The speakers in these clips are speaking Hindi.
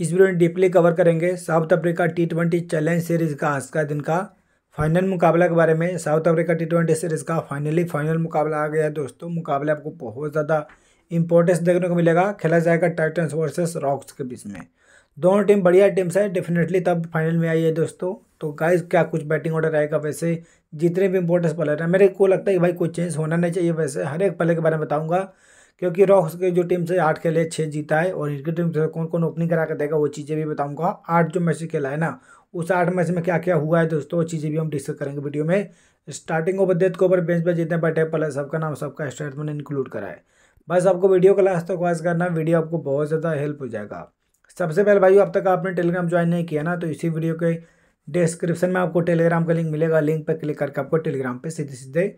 इस वीडियो में डीपली कवर करेंगे South Africa T twenty challenge series का आज का दिन का फाइनल मुकाबला के बारे में South Africa T twenty series का फाइनली फाइनल मुकाबला आ गया है दोस्तों मुकाबले आपको बहुत ज़्यादा इंपॉर्टेंस देखने को मिलेगा खेला जाएगा टाइटन्स वर्सेस रॉक्स के बीच में दोनों टीम बढ़िया टीम्स है डेफिनेटली तब फाइनल में आई है दोस्तों तो गाइज क्या कुछ बैटिंग ऑर्डर आएगा वैसे जितने भी इंपॉर्टेंस प्लेयर हैं मेरे को लगता है कि भाई कोई चेंज होना नहीं चाहिए वैसे हर एक प्लेयर के बारे में बताऊँगा क्योंकि रॉक्स के जो टीम से आठ खेले छः जीता है और इसकी टीम से कौन कौन ओपनिंग करा कर देगा वो चीज़ें भी बताऊंगा आठ जो मैच खेला है ना उस आठ मैच में क्या क्या हुआ है दोस्तों वो चीज़ें भी हम डिस्कस करेंगे वीडियो में starting over death over bench पर जितने बैठे पहले सबका नाम सबका स्टार्ट मैंने इंक्लूड करा है बस आपको वीडियो का लास्ट तक वॉज करना वीडियो आपको बहुत ज़्यादा हेल्प हो जाएगा सबसे पहले भाई अब तक आपने टेलीग्राम ज्वाइन नहीं किया ना तो इसी वीडियो के डिस्क्रिप्शन में आपको टेलीग्राम का लिंक मिलेगा लिंक पर क्लिक करके आपको टेलीग्राम पर सीधे सीधे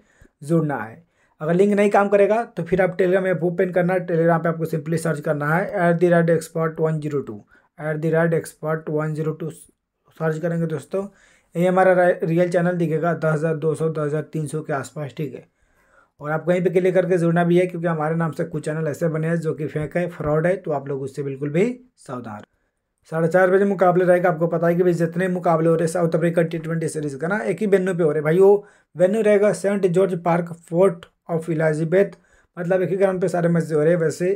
जुड़ना है अगर लिंक नहीं काम करेगा तो फिर आप टेलीग्राम ऐप ओपन करना है टेलीग्राम पे आपको सिंपली सर्च करना है at the rate expert one zero two at the rate expert one zero two search करेंगे दोस्तों ये हमारा रियल चैनल दिखेगा दस हज़ार दो सौ दस हज़ार तीन सौ के आसपास ठीक है और आप कहीं पे क्लिक करके जुड़ना भी है क्योंकि हमारे नाम से कुछ चैनल ऐसे बने हैं जो कि फेंक है फ्रॉड है तो आप लोग उससे बिल्कुल भी सावधान साढ़े चार बजे मुकाबले रहेगा आपको पता है कि भाई जितने मुकाबले हो रहे South Africa T twenty series का ना एक ही वेन्यू पे हो रहे भाई वो वेन्यू रहेगा Saint George Park Fort of Elizabeth मतलब एक ही ग्राउंड पे सारे मैच हो रहे हैं वैसे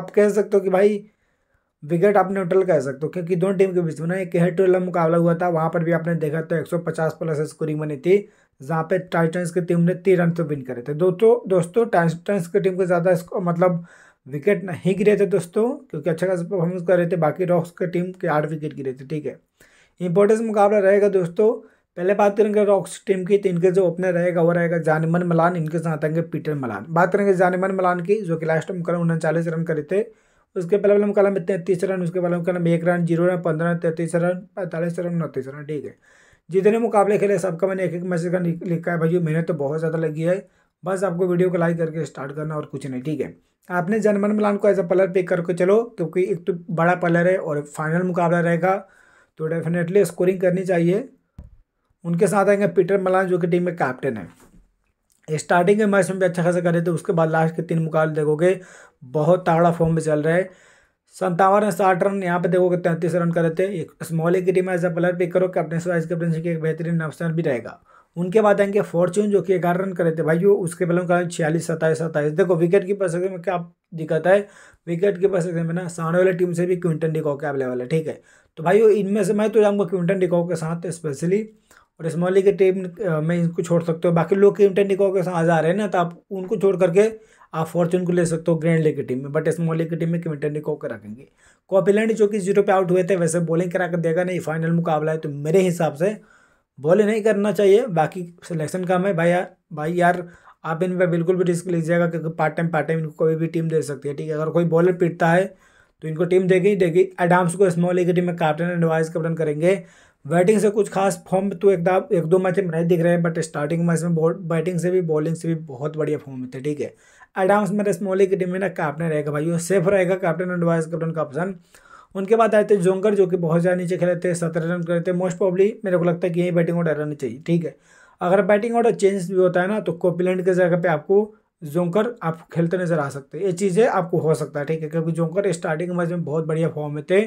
आप कह सकते हो कि भाई विकेट आप न्यूट्रल कह सकते हो क्योंकि दोनों टीम के बीच में ना एक हेड टू मुकाबला हुआ था वहाँ पर भी आपने देखा तो एक प्लस स्कोरिंग बनी थी जहाँ पे टाइटन्स की टीम ने तीन रन तो विन करे थे दोस्तों दोस्तों टाइटन्स की टीम को ज़्यादा मतलब विकेट नहीं गिरे थे दोस्तों क्योंकि अच्छा खासा परफॉर्मेंस कर रहे थे बाकी रॉक्स के टीम के आठ विकेट गिरे थे ठीक है इंपॉर्टेंस मुकाबला रहेगा दोस्तों पहले बात करेंगे रॉक्स टीम की तो इनके जो ओपनर रहेगा वो रहेगा जानमन मलान इनके साथ आएंगे पीटर मलान बात करेंगे जानमन मलान की जो कि लास्ट मुकाबला उनचालीस रन करे थे उसके पहले वाले मुकाबला में तैंतीस रन उसके पहले मुकाबला में एक रन जीरो रन पंद्रह रन तैंतीस रन पैंतालीस रन उनतीस रन ठीक है जितने मुकाबले खेले सबका मैंने एक एक मैसेज का लिखा है भाई मेहनत तो बहुत ज़्यादा लगी है बस आपको वीडियो को लाइक करके स्टार्ट करना और कुछ नहीं ठीक है आपने जनमन मिलान को एज अ पलर पिक करके चलो क्योंकि एक तो बड़ा पलर है और फाइनल मुकाबला रहेगा तो डेफिनेटली स्कोरिंग करनी चाहिए उनके साथ आएंगे पीटर मलान जो कि टीम में कैप्टन है स्टार्टिंग के मैच में भी अच्छा खासा करे थे तो उसके बाद लास्ट के तीन मुकाबले देखोगे बहुत ताड़ा फॉर्म में चल रहा है संतावन ने साठ रन यहाँ पे देखोगे तैंतीस रन करे थे एक स्मॉल की team as a player pick करो कैप्टन वाइस कैप्टनशिप एक बेहतरीन अफसर भी रहेगा उनके बाद आएंगे फॉर्च्यून जो कि ग्यारह रन करे थे भाई उसके पहले उनका छियालीस सत्ताईस सत्ताईस देखो विकेट कीपर सकते में क्या दिक्कत है विकेट कीपर सकते में ना सामने वाली टीम से भी क्विंटन डिकॉक के अवेलेबल है ठीक है तो भाई इनमें से मैं तो जाऊँगा क्विंटन डिकॉक के साथ स्पेशली और स्मॉली की टीम में इनको छोड़ सकते हो बाकी लोग क्विंटन डिकॉक के साथ आ रहे हैं ना तो आप उनको छोड़ करके आप फॉर्चून को ले सकते हो ग्रैंड लेग की टीम में बट स्मॉल लीग की टीम में क्विंटन डिकॉक के रखेंगे कॉपीलैंड जो कि जीरो पे आउट हुए थे वैसे बॉलिंग करा कर देगा नहीं फाइनल मुकाबला है तो मेरे हिसाब से बोले नहीं करना चाहिए बाकी सिलेक्शन काम है भाई यार भाई यार आप इन पर बिल्कुल भी रिस्क लीजिएगा क्योंकि पार्ट टाइम पार्ट टाइम इनको कोई भी टीम दे सकती है ठीक है अगर कोई बॉलर पीटता है तो इनको टीम देगी ही देगी एडाम्स को स्मॉल लीग टीम में कैप्टन एंड वाइस कैप्टन करेंगे बैटिंग से कुछ खास फॉर्म तो एकदम एक दो मैच में नहीं दिख रहे हैं बट स्टार्टिंग मैच में बैटिंग से भी बॉलिंग से भी बहुत बढ़िया फॉर्म थे ठीक है एडाम्स मेरे स्मॉल लीग टीम में ना कैप्टन रहेगा भाई वो सेफ रहेगा कैप्टन एंड वाइस कैप्टन का ऑप्शन उनके बाद आए थे जोंगर जो कि बहुत ज़्यादा नीचे खेले थे सत्रह रन करे थे मोस्ट प्रॉब्ली मेरे को लगता है कि यही बैटिंग ऑर्डर रहना चाहिए ठीक है अगर बैटिंग ऑर्डर चेंज भी होता है ना तो कोपिलैंड के जगह पर आपको जोंकर आप खेलते नजर आ सकते हैं ये चीज़ें आपको हो सकता है ठीक है क्योंकि जोंकर स्टार्टिंग मैच में बहुत बढ़िया फॉर्म में थे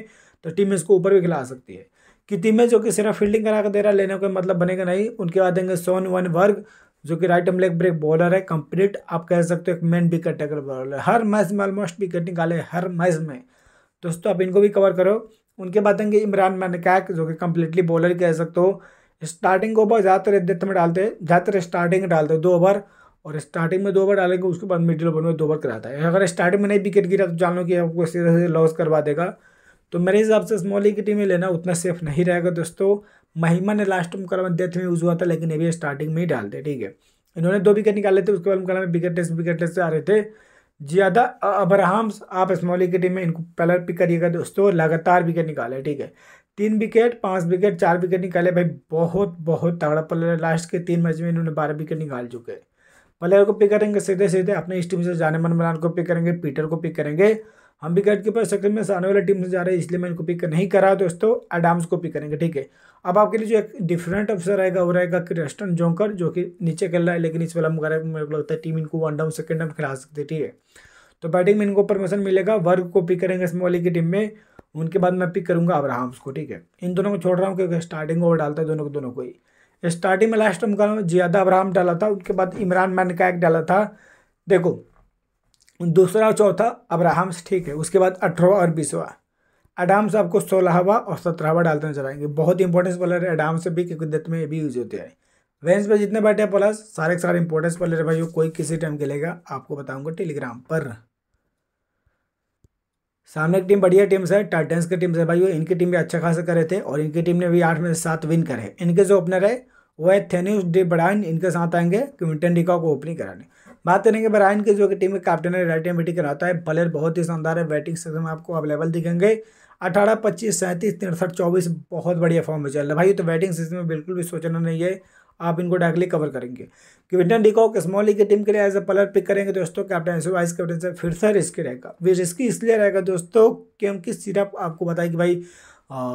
तो टीम इसको ऊपर भी खिला सकती है कि टीमें जो कि सिर्फ फील्डिंग करा कर दे रहा लेने का मतलब बनेगा नहीं उनके बाद देंगे सोन वन वर्ग जो कि right arm leg break bowler है कंप्लीट आप कह सकते हो एक मेन विकेट टेकर बॉलर हर मैच में ऑलमोस्ट विकेट निकाले हर मैच में दोस्तों आप इनको भी कवर करो उनके बाद आएंगे इमरान मनकैक जो कि कम्प्लीटली बॉलर कह सकते हो स्टार्टिंग ओवर ज़्यादातर डेथ में डालते हैं ज़्यादातर स्टार्टिंग डालते हैं दो ओवर और स्टार्टिंग में दो ओवर डालेंगे उसके बाद मिडिल ओवर में दो ओवर कराता है अगर स्टार्टिंग में नहीं विकेट गिरा तो जान लो कि आपको सीधे सीधे लॉस करवा देगा तो मेरे हिसाब से स्मॉल की टीम में लेना उतना सेफ नहीं रहेगा दोस्तों महिमा ने लास्ट मुकाबला में डेथ में यूज़ हुआ था लेकिन ये भी स्टार्टिंग में ही डालते ठीक है इन्होंने दो विकेट निकाले थे उसके बाद मुकाबला में विकेट टेस्ट विकेट टेस्ट से आ रहे थे ज़्यादा अब्राहम्स आप स्मॉल विकेट में इनको पहला पिक करिएगा दोस्तों लगातार विकेट निकाले ठीक है तीन विकेट पांच विकेट चार विकेट निकाले भाई बहुत बहुत तगड़ा प्लेयर लास्ट के तीन मैच में इन्होंने बारह विकेट निकाल चुके हैं प्लेयर को पिक करेंगे सीधे सीधे अपने इस टीम से जाने मन मलान को पिक करेंगे पीटर को पिक करेंगे हम भी के पास सेक्टर में से आने वाली टीम से जा रहे हैं इसलिए मैं इनको पिक नहीं करा तो दोस्तों एडाम्स को पिक करेंगे ठीक है अब आपके लिए जो एक डिफरेंट ऑप्शन रहेगा वो रहेगा क्रिस्टन जोंकर जो कि नीचे खेल रहा है लेकिन इस वाला मुकाबले में मेरे को लगता है टीम इनको वन डाउन सेकेंड डाउन खिला सकती है ठीक है तो बैटिंग में इनको परमिशन मिलेगा वर्ग को पिक करेंगे इसमें वाली की टीम में उनके बाद मैं पिक करूंगा अब्राहम्स को ठीक है इन दोनों को छोड़ रहा हूँ क्योंकि स्टार्टिंग ओवर डालता है दोनों को दोनों को ही स्टार्टिंग में लास्ट मुकाबला में जियादा अब्राहम डाला था उसके बाद इमरान मैन का एक डाला था देखो दूसरा और चौथा अब्राहम्स ठीक है उसके बाद अठारहवा और बीसवा से आपको सोलहवा और सत्रहवा डालते हुए चलाएंगे बहुत इंपॉर्टेंस प्लेयर है अडाम से भी क्योंकि दत्त में भी यूज होते हैं वेंस पर जितने बैठे हैं प्लस सारे के सारे इंपॉर्टेंस है भाई कोई किसी टाइम खेलेगा आपको बताऊंगा टेलीग्राम पर सामने की टीम बढ़िया टीम्स है टाइटन्स की टीम्स है भाई वो इनकी टीम भी अच्छा खासा करे थे और इनकी टीम ने भी आठ में से सात विन करे इनके जो ओपनर है वो है थेन्यूस डी बडाइन इनके साथ आएंगे क्विंटन डिकॉक को ओपनिंग कराने बात करेंगे ब्रायन की जो कि टीम के कैप्टन है राइट हैंड बैटिंग कराता है बॉलर बहुत ही शानदार है बैटिंग सेक्शन में आपको अवेलेबल दिखेंगे अठारह पच्चीस सैंतीस तिरसठ चौबीस बहुत बढ़िया फॉर्म में चल रहा है भाई तो बैटिंग सेक्शन में बिल्कुल भी सोचना नहीं है आप इनको डायरेक्टली कवर करेंगे क्विंटन डिकॉक स्मॉल लीग की टीम के लिए एज अ प्लेयर पिक करेंगे दोस्तों कैप्टन से वाइस कैप्टन से फिर से रिस्की रहेगा वे रिस्की इसलिए रहेगा दोस्तों क्योंकि सिर्फ आपको बताया कि भाई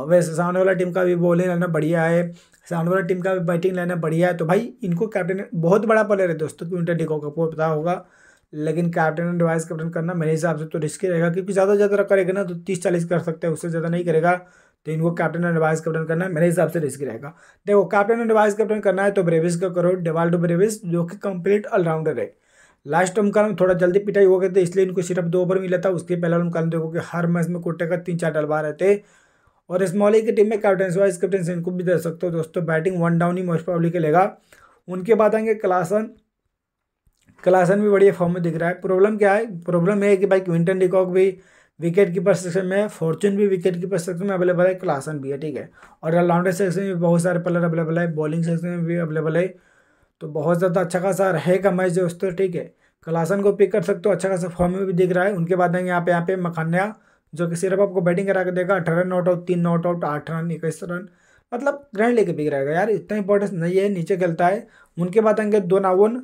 वैसे सामने वाला टीम का भी बॉलिंग रहना बढ़िया है सामने टीम का भी बैटिंग लाइनअप बढ़िया है तो भाई इनको कैप्टन बहुत बड़ा प्लेयर है दोस्तों क्विंटन डिकॉक को पता होगा लेकिन कैप्टन एंड वाइस कैप्टन करना मेरे हिसाब से तो रिस्की रहेगा क्योंकि ज़्यादा ज़्यादा करेगा ना तो तीस चालीस कर सकते हैं उससे ज़्यादा नहीं करेगा तो इनको कैप्टन एंड वाइस कैप्टन करना मेरे हिसाब से रिस्की रहेगा देखो कैप्टन एंड वाइस कैप्टन करना है तो ब्रेविस का करो डेवाल्डो ब्रेविस जो कि कंप्लीट ऑलराउंडर है लास्ट उनका थोड़ा जल्दी पिटाई हो गए थे इसलिए इनको सिर्फ दो ओवर मिला था उसके पहले उनका देखो कि हर मैच में कोटे का तीन चार डलवा रहे थे और स्मॉली की टीम में कैप्टनसी वाइस कैप्टनसी इनको भी दे सकते हो दोस्तों बैटिंग वन डाउन ही मोस्ट पब्लिक लेगा उनके बाद आएंगे क्लासन क्लासन भी बढ़िया फॉर्म में दिख रहा है प्रॉब्लम क्या है प्रॉब्लम यह है कि भाई क्विंटन डिकॉक भी विकेट कीपर सेक्शन में फॉर्चून भी विकेट कीपर सेक्शन में अवेलेबल है क्लासन भी है ठीक है और ऑलराउंडर सेक्शन में बहुत सारे प्लेयर अवेलेबल है बॉलिंग सेक्शन में भी अवेलेबल है तो बहुत ज़्यादा अच्छा खासा रहेगा मैच दोस्तों ठीक है क्लासन को पिक कर सकते हो अच्छा खासा फॉर्म में भी दिख रहा है उनके बाद आएंगे यहाँ पे यहाँ पे मखान्या जो कि सिर्फ आपको बैटिंग करा के देगा अठारह नॉट आउट तीन नॉट आउट आठ रन इक्कीस रन मतलब ग्रैंड लेके बिक रहेगा यार इतना इंपॉर्टेंस नहीं है नीचे खेलता है उनके बाद आएंगे दो नावन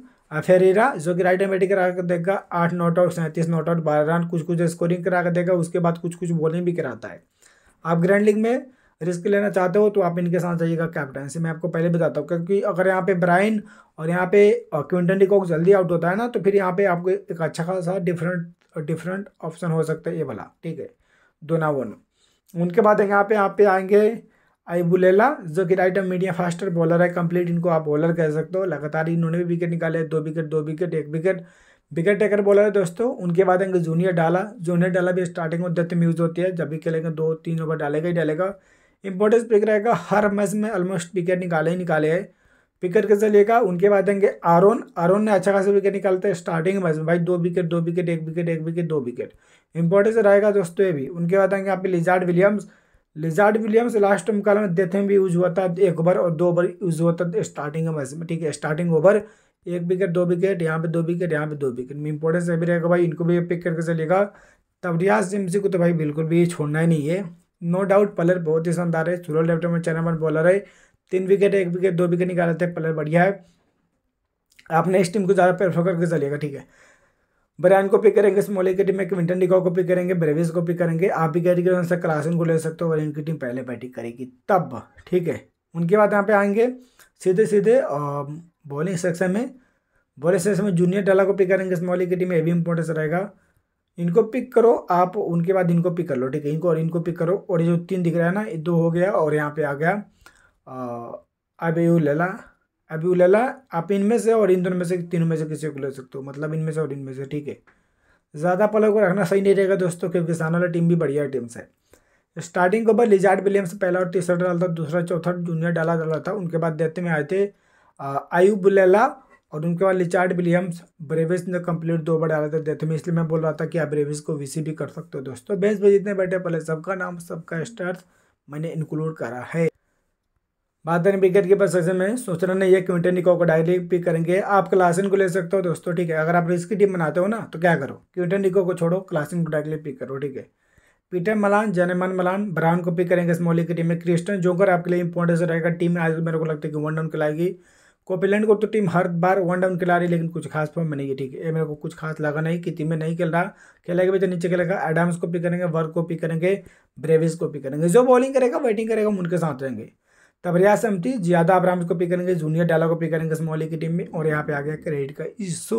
फेरेरा जो कि राइट हैंड बैटिंग करा कर देगा आठ नॉट आउट सैंतीस नॉट आउट बारह रन कुछ कुछ स्कोरिंग करा कर देगा उसके बाद कुछ कुछ बॉलिंग भी कराता है आप ग्रैंड लीग में रिस्क लेना चाहते हो तो आप इनके साथ जाइएगा कैप्टनसी मैं आपको पहले बताता हूँ क्योंकि अगर यहाँ पे ब्राइन और यहाँ पे क्विंटन डिकॉक जल्दी आउट होता है ना तो फिर यहाँ पे आपको एक अच्छा खासा डिफरेंट और डिफरेंट ऑप्शन हो सकता है ये वाला ठीक है वन उनके बाद यहाँ पे यहाँ पे आएंगे आईबुलेला जो कि राइट मीडियम फास्टर बॉलर है कंप्लीट इनको आप बॉलर कह सकते हो लगातार इन्होंने भी विकेट निकाले दो विकेट दो विकेट एक विकेट विकेट टेकर बॉलर है दोस्तों उनके बाद आएंगे जूनियर डाला जूनियर डाला भी स्टार्टिंग में दत्त यूज़ होती है जब भी खेलेंगे दो तीन ओवर डालेगा ही डालेगा इंपॉर्टेंस पिक रहेगा हर मैच में ऑलमोस्ट विकेट निकाले ही निकाले है विकेट कैसे लेगा उनके बाद आएंगे आरोन आरोन ने अच्छा खासा विकेट निकालते हैं स्टार्टिंग मैच में भाई दो विकेट दो विकेट एक विकेट एक विकेट दो विकेट इंपॉर्टेंस रहेगा दोस्तों ये भी उनके बाद आएंगे यहाँ पे Lizaad Williams Lizaad Williams last में काल में भी यूज हुआ था एक ओवर और दो ओवर यूज हुआ था स्टार्टिंग मैच में ठीक है स्टार्टिंग ओवर एक विकेट दो विकेट यहाँ पे दो विकेट यहाँ पे दो विकेट में इंपॉर्टेंस ये भी रहेगा भाई इनको भी पिक करके चलेगा तब रियाज जिमसी को तो भाई बिल्कुल भी छोड़ना ही नहीं है नो डाउट पलर बहुत ही शानदार है चुरल लेफ्ट में चैनल बॉलर है तीन विकेट एक विकेट दो विकेट निकाले थे हैं प्लेयर बढ़िया है आप नेक्स्ट टीम को ज़्यादा प्रेफर करके चलिएगा ठीक है ब्रायन को पिक करेंगे स्मोले की टीम में क्विंटन डिकॉ को पिक करेंगे ब्रेविस को पिक करेंगे आप भी कैरी कर सकते क्लासन को ले सकते हो और इनकी टीम पहले बैटिंग करेगी तब ठीक है उनके बाद यहाँ पे आएंगे सीधे सीधे बॉलिंग सेक्शन में बॉलिंग सेक्शन में जूनियर डाला को पिक करेंगे स्मॉली की टीम में ये भी इंपॉर्टेंस रहेगा इनको पिक करो आप उनके बाद इनको पिक कर लो ठीक है इनको और इनको पिक करो और ये जो तीन दिख रहा है ना दो हो गया और यहाँ पे आ गया अब यू लेला अब यू लेला आप इनमें से और इन दोनों में से तीनों में से किसी को ले सकते हो मतलब इनमें से और इनमें से ठीक है ज़्यादा पलों को रखना सही नहीं रहेगा दोस्तों क्योंकि सामने वाली टीम भी बढ़िया टीम्स है स्टार्टिंग के ऊपर लिजार्ड विलियम्स पहला और तीसरा डाला था दूसरा चौथा जूनियर डाला डाला था उनके बाद देते में आए थे आयुब बुलेला और उनके बाद लिचार्ड विलियम्स ब्रेविस ने कंप्लीट दो बार डाला था देते में इसलिए मैं बोल रहा था कि आप ब्रेविस को वीसी भी कर सकते हो दोस्तों बेंच पर जितने बैठे पहले सबका नाम सबका स्टार्स मैंने इंक्लूड करा है भारत ने के पास ऐसे में सोच रहे हैं ये क्विंटन निको को डायरेक्ट पिक करेंगे आप क्लासिन को ले सकते हो दोस्तों ठीक है अगर आप रिस्क टीम बनाते हो ना तो क्या करो क्विंटन निको को छोड़ो क्लासिन को डायरेक्टली पिक करो ठीक है Peter Malan Janneman Malan Brown को पिक करेंगे स्मॉली की टीम में क्रिस्टन जोकर आपके लिए इंपॉर्टेंस रहेगा टीम में आज मेरे को लगता है कि वन डाउन खिलाएगी कोपिलैंड को तो टीम हर बार वन डाउन खिला रही है लेकिन कुछ खास फॉर्म में नहीं है ठीक है ये मेरे को कुछ खास लगा नहीं कि टीम में नहीं खेल रहा खेलेगा भी तो नीचे खेलेगा एडम्स को पिक करेंगे वर्क को पिक करेंगे ब्रेविस को पिक करेंगे जो बॉलिंग करेगा बैटिंग करेगा हम उनके साथ रहेंगे तबरिया समिति ज़्यादा अब्राम को पी करेंगे जूनियर डाला को पी करेंगे स्मॉली की टीम में और यहाँ पे आ गया क्रेडिट का इशू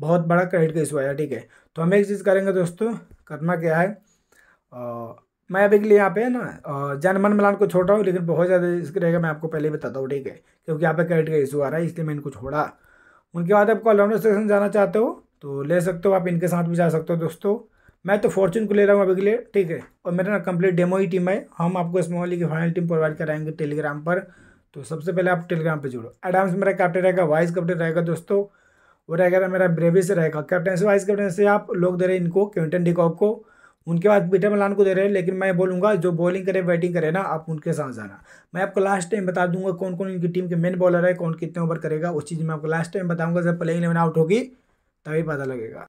बहुत बड़ा क्रेडिट का इशू आया ठीक है तो हम एक चीज़ करेंगे दोस्तों करना क्या है आ, मैं अभी के लिए यहाँ पे ना जनमन मिलान को छोड़ रहा हूँ लेकिन बहुत ज़्यादा इसके रहेगा मैं आपको पहले ही बताता हूँ ठीक है क्योंकि यहाँ पे क्रेडिट का इशू आ रहा है इसलिए मैं इनको छोड़ा उनके बाद आप ऑलराउंडर सेक्शन जाना चाहते हो तो ले सकते हो आप इनके साथ भी जा सकते हो दोस्तों मैं तो फॉर्चून को ले रहा हूँ अभी के लिए ठीक है और मेरा ना कंप्लीट डेमो ही टीम है हम आपको इस मोहाली की फाइनल टीम प्रोवाइड कराएंगे टेलीग्राम पर तो सबसे पहले आप टेलीग्राम पर जुड़ो एडवांस मेरा कैप्टन रहेगा वाइस कैप्टन रहेगा दोस्तों वो रहेगा मेरा ब्रेवी से रहेगा कैप्टन से वाइस कैप्टन से आप लोग दे रहे हैं इनको क्विंटन डिकॉक को उनके बाद पीटर मलान को दे रहे हैं लेकिन मैं बोलूँगा जो बॉलिंग करे बैटिंग करे ना आप उनके साथ जाना मैं आपको लास्ट टाइम बता दूंगा कौन कौन इनकी टीम के मेन बॉलर है कौन कितने ओवर करेगा उस चीज़ में आपको लास्ट टाइम बताऊँगा जब प्लेइंग इलेवन आउट होगी तभी पता लगेगा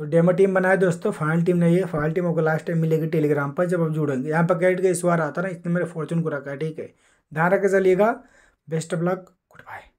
तो डेमो टीम बनाए दोस्तों फाइनल टीम नहीं है फाइनल टीम आपको लास्ट टाइम मिलेगी टेलीग्राम पर जब आप जुड़ेंगे यहाँ पर कैट का इस बार आता ना इसने मेरे फॉर्चून को रखा है ठीक है ध्यान रखे चलिएगा best of luck good bye